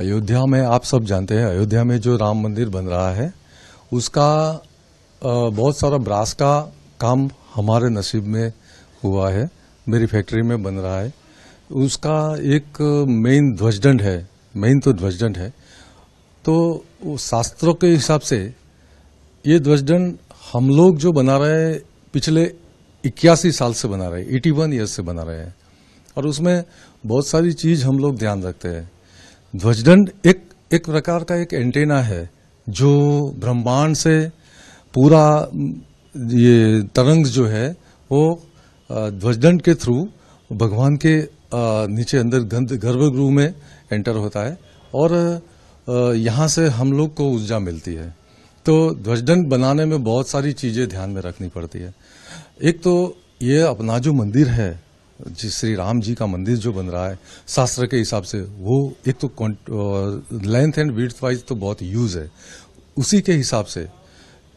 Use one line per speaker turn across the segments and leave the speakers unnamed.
अयोध्या में आप सब जानते हैं अयोध्या में जो राम मंदिर बन रहा है उसका बहुत सारा ब्रास का काम हमारे नसीब में हुआ है मेरी फैक्ट्री में बन रहा है उसका एक मेन ध्वजदंड है मेन तो ध्वजदंड है तो शास्त्रों के हिसाब से ये ध्वजदंड हम लोग जो बना रहे हैं पिछले इक्यासी साल से बना रहे हैं एटी वन ईयर्स से बना रहे हैं और उसमें बहुत सारी चीज़ हम लोग ध्यान रखते हैं ध्वजदंड एक एक प्रकार का एक एंटेना है जो ब्रह्मांड से पूरा ये तरंग जो है वो ध्वजदंड के थ्रू भगवान के नीचे अंदर गर्भगृह में एंटर होता है और यहाँ से हम लोग को ऊर्जा मिलती है तो ध्वजदंड बनाने में बहुत सारी चीज़ें ध्यान में रखनी पड़ती है एक तो ये अपना जो मंदिर है जी श्री राम जी का मंदिर जो बन रहा है शास्त्र के हिसाब से वो एक तो लेंथ एंड विड्थ वाइज तो बहुत यूज है उसी के हिसाब से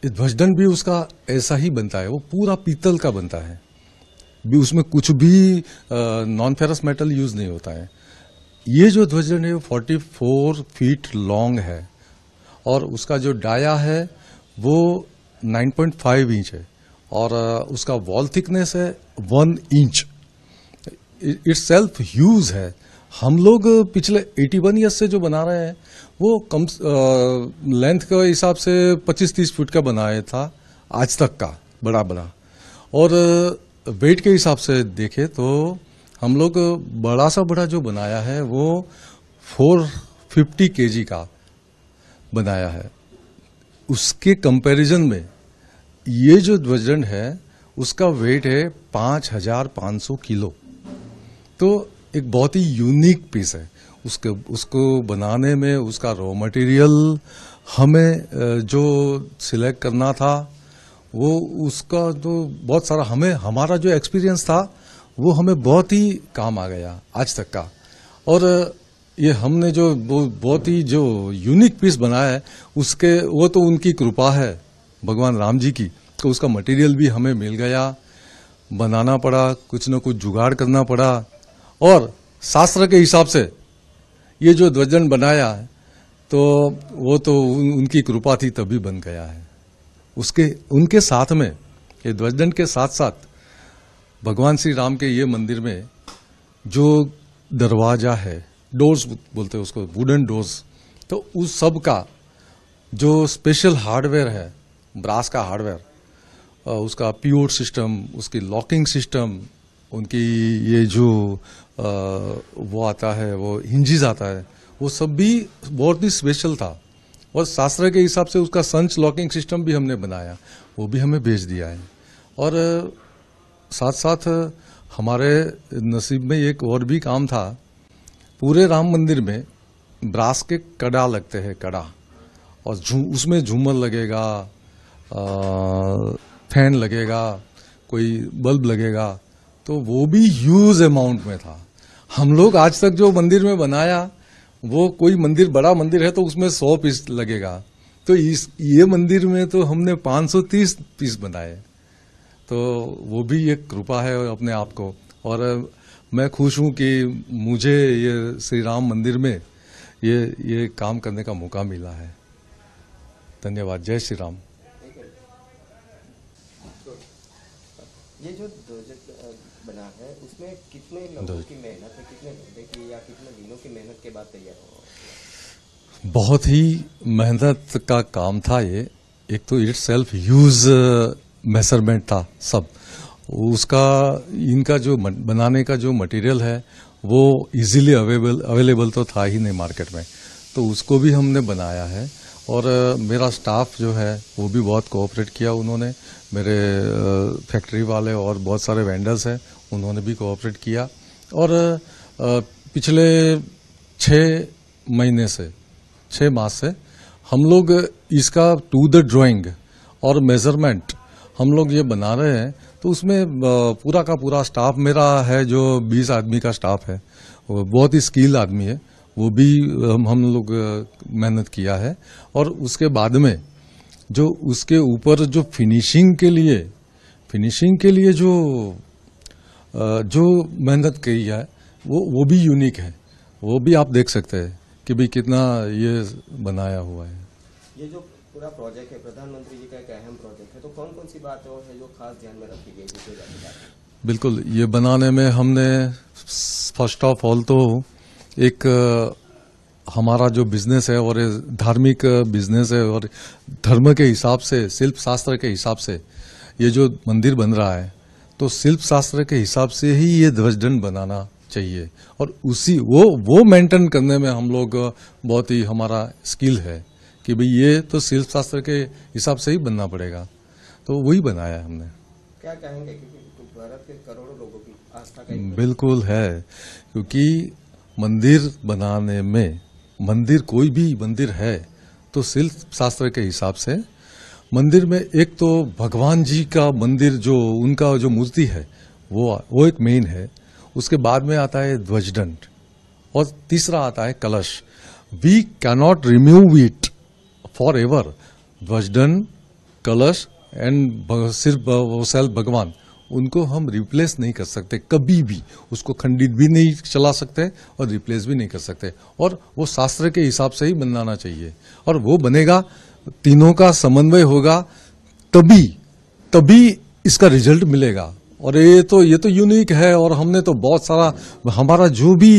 ध्वजन भी उसका ऐसा ही बनता है वो पूरा पीतल का बनता है भी उसमें कुछ भी नॉन फेरस मेटल यूज नहीं होता है ये जो ध्वजन है वो फोर्टी फोर फीट लॉन्ग है और उसका जो डाया है वो 9.5 इंच है और उसका वॉल थिकनेस है one inch itself huge है हम लोग पिछले 81 वन ईयर्स से जो बना रहे हैं वो कम लेंथ के हिसाब से 25-30 फुट का बनाया था आज तक का बड़ा बड़ा और वेट के हिसाब से देखें तो हम लोग बड़ा सा बड़ा जो बनाया है वो 450 फिफ्टी का बनाया है उसके कंपैरिजन में ये जो ध्वजंड है उसका वेट है 5,500 किलो तो एक बहुत ही यूनिक पीस है उसके उसको बनाने में उसका रॉ मटेरियल हमें जो सिलेक्ट करना था वो उसका तो बहुत सारा हमें हमारा जो एक्सपीरियंस था वो हमें बहुत ही काम आ गया आज तक का और ये हमने जो बहुत ही जो यूनिक पीस बनाया है उसके वो तो उनकी कृपा है भगवान राम जी की तो उसका मटेरियल भी हमें मिल गया बनाना पड़ा कुछ ना कुछ जुगाड़ करना पड़ा और शास्त्र के हिसाब से ये जो ध्वजन बनाया है तो वो तो उन, उनकी कृपा थी तभी बन गया है उसके उनके साथ में ये ध्वजन के साथ साथ भगवान श्री राम के ये मंदिर में जो दरवाजा है डोर्स बोलते हैं उसको वुडन डोर्स तो उस सब का जो स्पेशल हार्डवेयर है ब्रास का हार्डवेयर उसका प्योर सिस्टम उसकी लॉकिंग सिस्टम उनकी ये जो आ, वो आता है वो हिंजिस आता है वो सब भी बहुत ही स्पेशल था और शास्त्र के हिसाब से उसका संच लॉकिंग सिस्टम भी हमने बनाया वो भी हमें भेज दिया है और साथ साथ हमारे नसीब में एक और भी काम था पूरे राम मंदिर में ब्रास के कड़ा लगते हैं कड़ा और जू, उसमें झूमर लगेगा आ, फैन लगेगा कोई बल्ब लगेगा तो वो भी ह्यूज अमाउंट में था हम लोग आज तक जो मंदिर में बनाया वो कोई मंदिर बड़ा मंदिर है तो उसमें सौ पीस लगेगा तो इस ये मंदिर में तो हमने 530 पीस बनाए तो वो भी एक कृपा है अपने आप को और मैं खुश हूँ कि मुझे ये श्री राम मंदिर में ये ये काम करने का मौका मिला है धन्यवाद जय श्री राम ये जो प्रोजेक्ट बना है उसमें कितने लोगों की मेहनत है कितने घंटे की या कितने दिनों की मेहनत के बाद तैयार हो बहुत ही मेहनत का काम था ये एक तो इट सेल्फ यूज मेजरमेंट था सब उसका इनका जो बनाने का जो मटेरियल है वो इजीली अवेलेबल अवेलेबल तो था ही नहीं मार्केट में तो उसको भी हमने बनाया है और मेरा स्टाफ जो है वो भी बहुत कोऑपरेट किया उन्होंने मेरे फैक्ट्री वाले और बहुत सारे वेंडर्स हैं उन्होंने भी कोऑपरेट किया और पिछले छः महीने से छः माह से हम लोग इसका टू द ड्राइंग और मेजरमेंट हम लोग ये बना रहे हैं तो उसमें पूरा का पूरा स्टाफ मेरा है जो बीस आदमी का स्टाफ है वो बहुत ही स्किल आदमी है वो भी हम हम लोग मेहनत किया है और उसके बाद में जो उसके ऊपर जो फिनिशिंग के लिए फिनिशिंग के लिए जो जो मेहनत की है वो वो भी यूनिक है वो भी आप देख सकते हैं कि भाई कितना ये बनाया हुआ है ये जो पूरा प्रोजेक्ट है प्रधानमंत्री जी का एक अहम प्रोजेक्ट है तो कौन कौन सी बात है जो खास ध्यान में रखी गई बिल्कुल ये बनाने में हमने फर्स्ट ऑफ ऑल तो एक हमारा जो बिजनेस है और धार्मिक बिजनेस है और धर्म के हिसाब से शिल्प शास्त्र के हिसाब से ये जो मंदिर बन रहा है तो शिल्प शास्त्र के हिसाब से ही ये ध्वजदंड बनाना चाहिए और उसी वो वो मेंटेन करने में हम लोग बहुत ही हमारा स्किल है कि भाई ये तो शिल्प शास्त्र के हिसाब से ही बनना पड़ेगा तो वही बनाया है हमने क्या कहेंगे भारत के करोड़ों लोगों की आस्था बिल्कुल है क्योंकि मंदिर बनाने में मंदिर कोई भी मंदिर है तो शिल्प शास्त्र के हिसाब से मंदिर में एक तो भगवान जी का मंदिर जो उनका जो मूर्ति है वो वो एक मेन है उसके बाद में आता है ध्वजदंड और तीसरा आता है कलश we cannot remove it forever ध्वजदंड कलश एंड सिर्फ सेल्फ भगवान उनको हम रिप्लेस नहीं कर सकते कभी भी उसको खंडित भी नहीं चला सकते और रिप्लेस भी नहीं कर सकते और वो शास्त्र के हिसाब से ही बनाना चाहिए और वो बनेगा तीनों का समन्वय होगा तभी तभी इसका रिजल्ट मिलेगा और ये तो ये तो यूनिक है और हमने तो बहुत सारा हमारा जो भी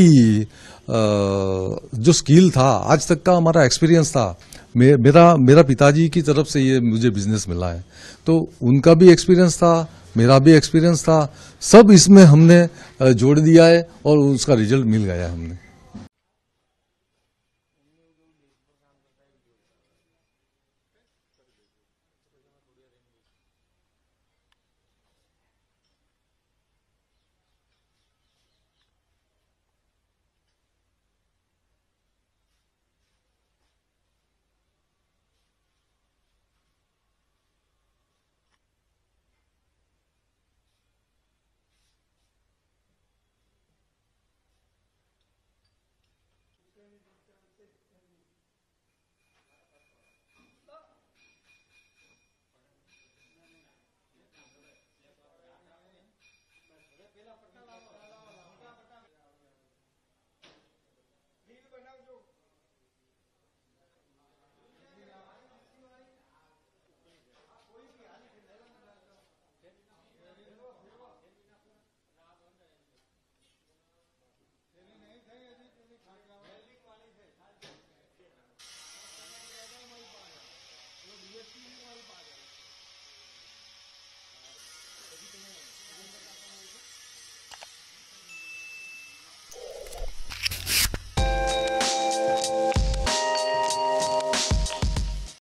जो स्किल था आज तक का हमारा एक्सपीरियंस था मे, मेरा मेरा पिताजी की तरफ से ये मुझे बिजनेस मिला है तो उनका भी एक्सपीरियंस था मेरा भी एक्सपीरियंस था सब इसमें हमने जोड़ दिया है और उसका रिजल्ट मिल गया है हमने